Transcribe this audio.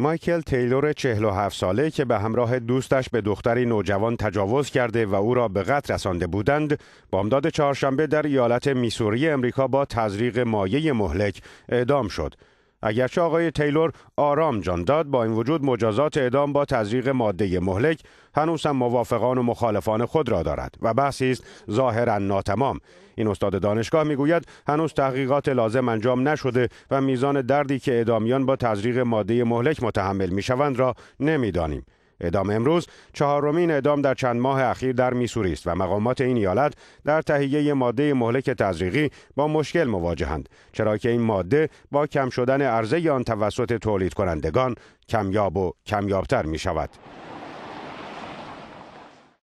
مایکل تیلور 47 ساله که به همراه دوستش به دختری نوجوان تجاوز کرده و او را به قتل رسانده بودند، بامداد چهارشنبه در ایالت میسوری امریکا با تزریق مایه مهلک اعدام شد. اگرچه آقای تیلور آرام جان داد با این وجود مجازات اعدام با تزریق ماده مهلک هنوز هم موافقان و مخالفان خود را دارد و بحثی است ظاهرا ناتمام این استاد دانشگاه میگوید هنوز تحقیقات لازم انجام نشده و میزان دردی که اعدامیان با تزریق ماده مهلک متحمل میشوند را نمیدانیم اعدام امروز چهارمین اعدام در چند ماه اخیر در میسوری است و مقامات این ایالت در تهیه ماده مهلک تزریقی با مشکل مواجهند چرا که این ماده با کم شدن عرضه آن توسط تولید کنندگان کمیاب و کمیابتر می شود.